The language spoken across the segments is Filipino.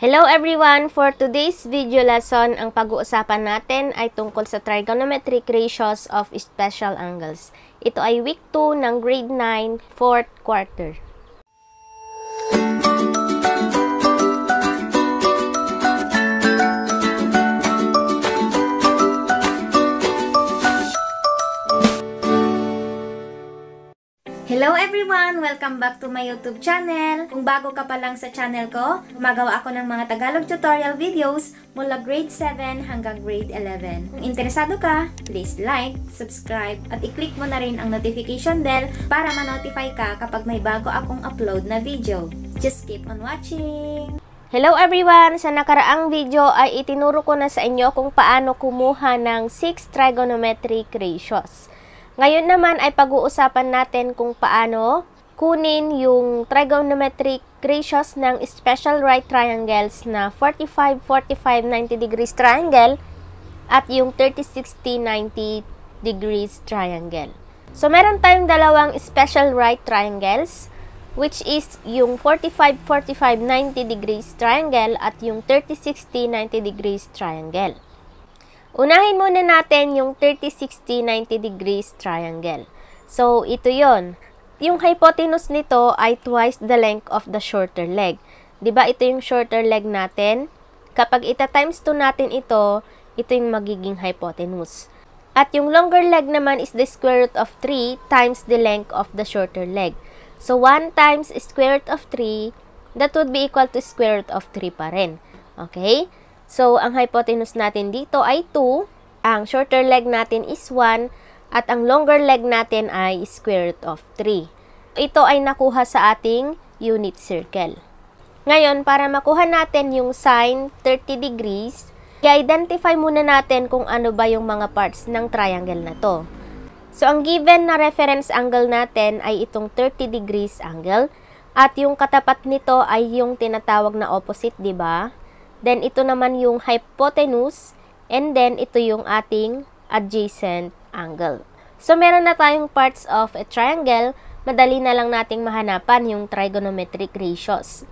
Hello everyone! For today's video lesson, ang pag-uusapan natin ay tungkol sa trigonometric ratios of special angles. Ito ay week 2 ng grade 9, 4th quarter. everyone! Welcome back to my YouTube channel! Kung bago ka pa lang sa channel ko, gumagawa ako ng mga Tagalog tutorial videos mula grade 7 hanggang grade 11. Kung interesado ka, please like, subscribe, at i-click mo na rin ang notification bell para ma-notify ka kapag may bago akong upload na video. Just keep on watching! Hello everyone! Sa nakaraang video ay itinuro ko na sa inyo kung paano kumuha ng 6 trigonometric ratios. Ngayon naman ay pag-uusapan natin kung paano kunin yung trigonometric ratios ng special right triangles na 45, 45, 90 degrees triangle at yung 30, 60, 90 degrees triangle. So, meron tayong dalawang special right triangles which is yung 45, 45, 90 degrees triangle at yung 30, 60, 90 degrees triangle. Unahin muna natin yung 30, 60, 90 degrees triangle. So, ito yon yung hypotenuse nito ay twice the length of the shorter leg. 'Di ba ito yung shorter leg natin? Kapag ita times 2 natin ito, ito yung magiging hypotenuse. At yung longer leg naman is the square root of 3 times the length of the shorter leg. So 1 times square root of 3, that would be equal to square root of 3 pa rin. Okay? So ang hypotenuse natin dito ay 2. Ang shorter leg natin is 1. At ang longer leg natin ay square root of 3. Ito ay nakuha sa ating unit circle. Ngayon, para makuha natin yung sine 30 degrees, i-identify muna natin kung ano ba yung mga parts ng triangle na to. So, ang given na reference angle natin ay itong 30 degrees angle. At yung katapat nito ay yung tinatawag na opposite, di ba? Then, ito naman yung hypotenuse. And then, ito yung ating adjacent angle. So, meron na tayong parts of a triangle, madali na lang nating mahanapan yung trigonometric ratios.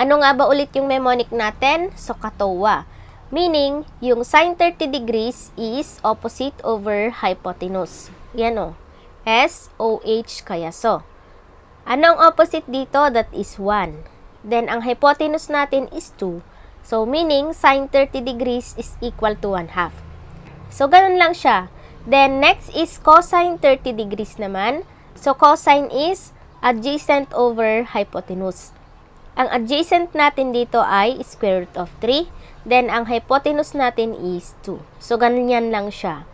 Ano nga ba ulit yung mnemonic natin? So, katowa. Meaning, yung sine 30 degrees is opposite over hypotenuse. Yan o. SOH kaya so. Anong opposite dito? That is 1. Then, ang hypotenuse natin is 2. So, meaning, sine 30 degrees is equal to 1 half. So, ganun lang siya. Then, next is cosine 30 degrees naman. So, cosine is adjacent over hypotenuse. Ang adjacent natin dito ay square root of 3. Then, ang hypotenuse natin is 2. So, ganun yan lang siya.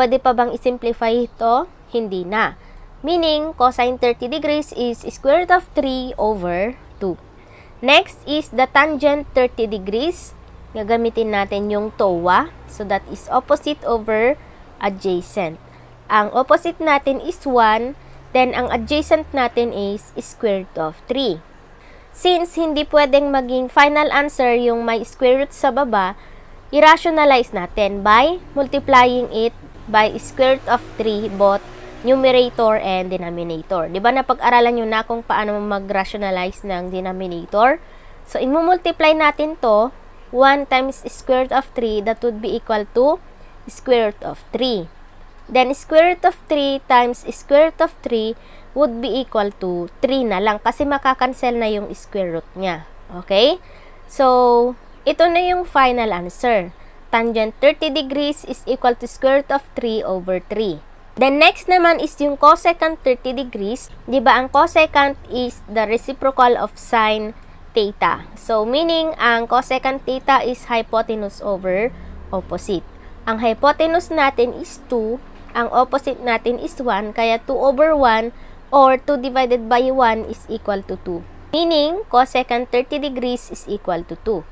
Pwede pa bang isimplify ito? Hindi na. Meaning, cosine 30 degrees is square root of 3 over 2. Next is the tangent 30 degrees gagamitin natin yung towa. So, that is opposite over adjacent. Ang opposite natin is 1, then ang adjacent natin is square root of 3. Since hindi pwedeng maging final answer yung may square root sa baba, irrationalize natin by multiplying it by square root of 3 both numerator and denominator. 'Di ba napag-aralan niyo na kung paano mag-rationalize ng denominator? So, imumultiply natin 'to 1 times square root of 3, that would be equal to square root of 3. Then, square root of 3 times square root of 3 would be equal to 3 na lang kasi makakancel na yung square root niya. Okay? So, ito na yung final answer. Tangent 30 degrees is equal to square root of 3 over 3. Then next naman is yung cosecant 30 degrees. 'Di ba ang cosecant is the reciprocal of sine theta. So, meaning, ang cosecant theta is hypotenuse over opposite. Ang hypotenuse natin is 2, ang opposite natin is 1, kaya 2 over 1 or 2 divided by 1 is equal to 2. Meaning, cosecant 30 degrees is equal to 2.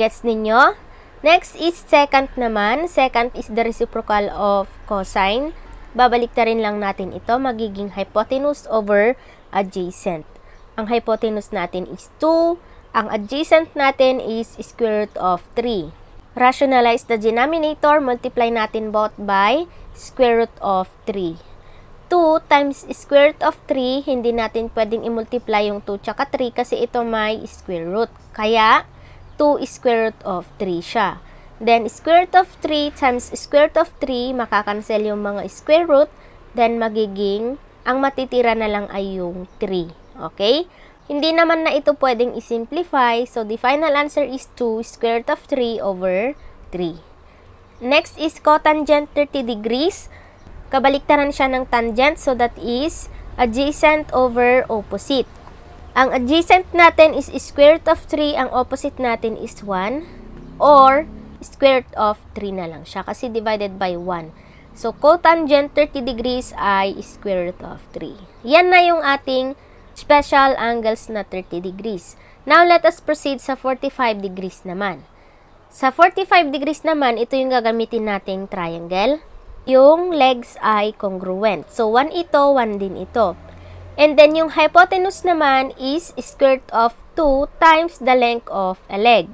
Gets ninyo? Next is secant naman. Secant is the reciprocal of cosine. Babalik ta rin lang natin ito. Magiging hypotenuse over adjacent. Ang hypotenuse natin is 2. Ang adjacent natin is square root of 3. Rationalize the denominator, multiply natin both by square root of 3. 2 times square root of 3, hindi natin pwedeng i-multiply yung 2 tsaka 3 kasi ito may square root. Kaya, 2 square root of 3 siya. Then, square root of 3 times square root of 3, makakancel yung mga square root. Then, magiging, ang matitira na lang ay yung 3. Okay? Hindi naman na ito pwedeng isimplify. So, the final answer is 2 square root of 3 over 3. Next is cotangent 30 degrees. Kabaliktaran siya ng tangent. So, that is adjacent over opposite. Ang adjacent natin is square root of 3. Ang opposite natin is 1. Or, square root of 3 na lang siya. Kasi divided by 1. So, cotangent 30 degrees ay square root of 3. Yan na yung ating special angles na 30 degrees. Now, let us proceed sa 45 degrees naman. Sa 45 degrees naman, ito yung gagamitin nating triangle. Yung legs ay congruent. So, one ito, one din ito. And then, yung hypotenuse naman is square of 2 times the length of a leg.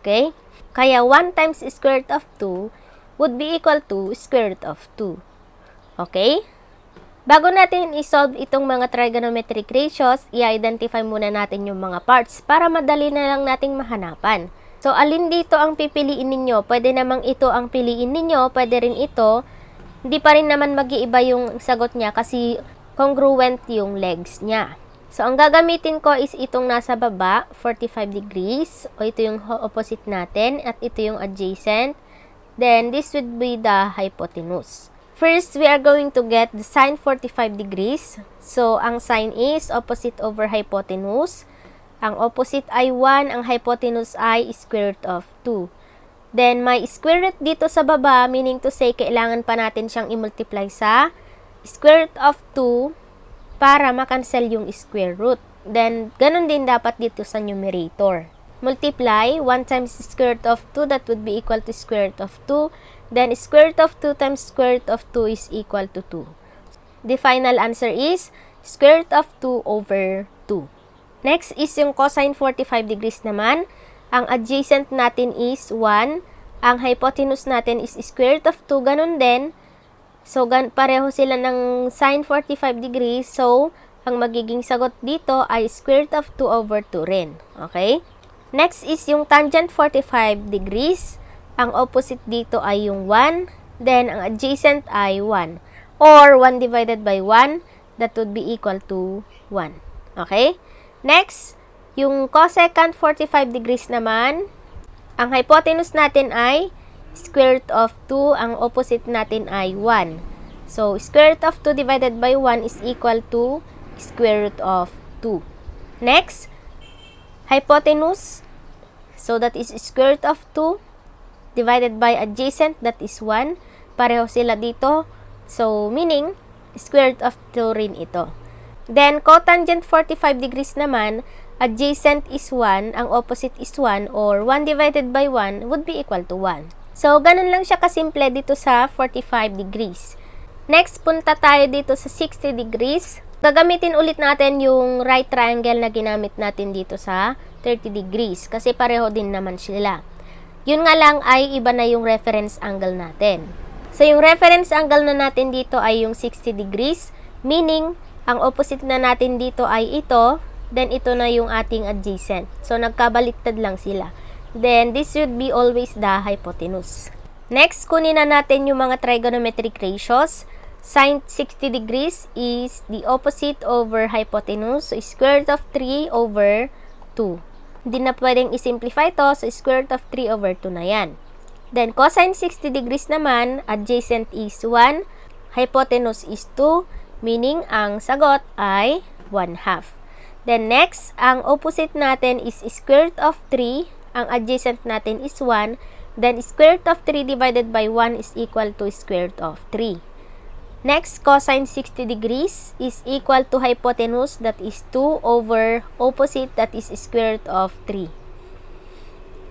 Okay? Kaya 1 times square of 2 would be equal to square of 2. Okay? Bago natin isolve itong mga trigonometric ratios, i-identify muna natin yung mga parts para madali na lang nating mahanapan. So, alin dito ang pipiliin ninyo? Pwede namang ito ang piliin ninyo, pwede rin ito. Hindi pa rin naman mag-iiba yung sagot niya kasi congruent yung legs niya. So, ang gagamitin ko is itong nasa baba, 45 degrees, o ito yung opposite natin, at ito yung adjacent. Then, this would be the hypotenuse. First, we are going to get the sine 45 degrees. So, ang sine is opposite over hypotenuse. Ang opposite ay 1, ang hypotenuse ay square root of 2. Then, may square root dito sa baba, meaning to say, kailangan pa natin siyang i-multiply sa square root of 2 para makancel yung square root. Then, ganun din dapat dito sa numerator. Multiply 1 times square root of 2, that would be equal to square root of 2. Then square root of 2 times square root of 2 is equal to 2. The final answer is square root of 2 over 2. Next is yung cosine 45 degrees naman. Ang adjacent natin is 1. Ang hypotenuse natin is square root of 2. Ganun din. So, gan pareho sila ng sine 45 degrees. So, ang magiging sagot dito ay square root of 2 over 2 rin. Okay? Next is yung tangent 45 degrees. Ang opposite dito ay yung 1, then ang adjacent ay 1. Or 1 divided by 1, that would be equal to 1. Okay? Next, yung cosecant 45 degrees naman, ang hypotenuse natin ay square root of 2, ang opposite natin ay 1. So, square root of 2 divided by 1 is equal to square root of 2. Next, hypotenuse. So, that is square root of 2 divided by adjacent, that is 1. Pareho sila dito. So, meaning, square root of 2 rin ito. Then, cotangent 45 degrees naman, adjacent is 1, ang opposite is 1, or 1 divided by 1 would be equal to 1. So, ganun lang siya kasimple dito sa 45 degrees. Next, punta tayo dito sa 60 degrees. Gagamitin ulit natin yung right triangle na ginamit natin dito sa 30 degrees kasi pareho din naman sila. Yun nga lang ay iba na yung reference angle natin. So, yung reference angle na natin dito ay yung 60 degrees, meaning, ang opposite na natin dito ay ito, then ito na yung ating adjacent. So, nagkabaliktad lang sila. Then, this should be always the hypotenuse. Next, kunin na natin yung mga trigonometric ratios. Sine 60 degrees is the opposite over hypotenuse, so square root of 3 over 2. Hindi na pwedeng isimplify to, so square root of 3 over 2 na yan. Then, cosine 60 degrees naman, adjacent is 1, hypotenuse is 2, meaning ang sagot ay 1 half. Then, next, ang opposite natin is square root of 3, ang adjacent natin is 1, then square root of 3 divided by 1 is equal to square root of 3. Next, cosine 60 degrees is equal to hypotenuse that is 2 over opposite that is square root of 3.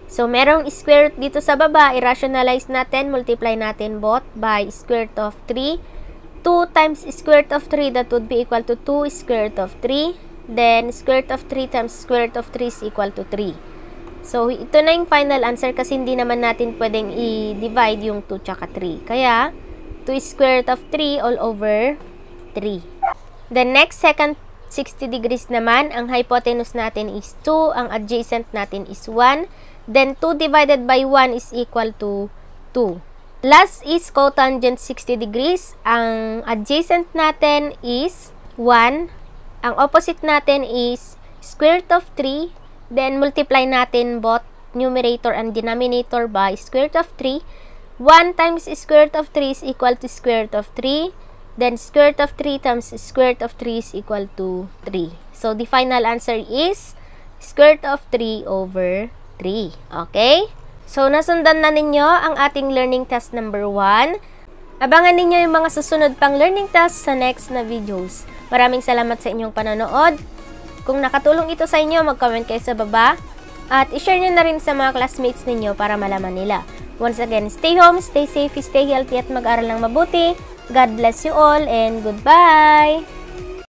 So, merong square root dito sa baba, i-rationalize natin, multiply natin both by square root of 3. 2 times square root of 3, that would be equal to 2 square root of 3. Then, square root of 3 times square root of 3 is equal to 3. So, ito na yung final answer kasi hindi naman natin pwedeng i-divide yung 2 tsaka 3. Kaya, 2 square root of 3 all over 3. The next second 60 degrees naman, ang hypotenuse natin is 2, ang adjacent natin is 1, then 2 divided by 1 is equal to 2. Last is cotangent 60 degrees, ang adjacent natin is 1, ang opposite natin is square root of 3, then multiply natin both numerator and denominator by square root of 3, 1 times square root of 3 is equal to square root of 3. Then square root of 3 times square root of 3 is equal to 3. So, the final answer is square root of 3 over 3. Okay? So, nasundan na ninyo ang ating learning test number 1. Abangan ninyo yung mga susunod pang learning test sa next na videos. Maraming salamat sa inyong panonood. Kung nakatulong ito sa inyo, mag-comment kayo sa baba. At i-share nyo na rin sa mga classmates ninyo para malaman nila. Once again, stay home, stay safe, stay healthy at mag-aral ng mabuti. God bless you all and goodbye!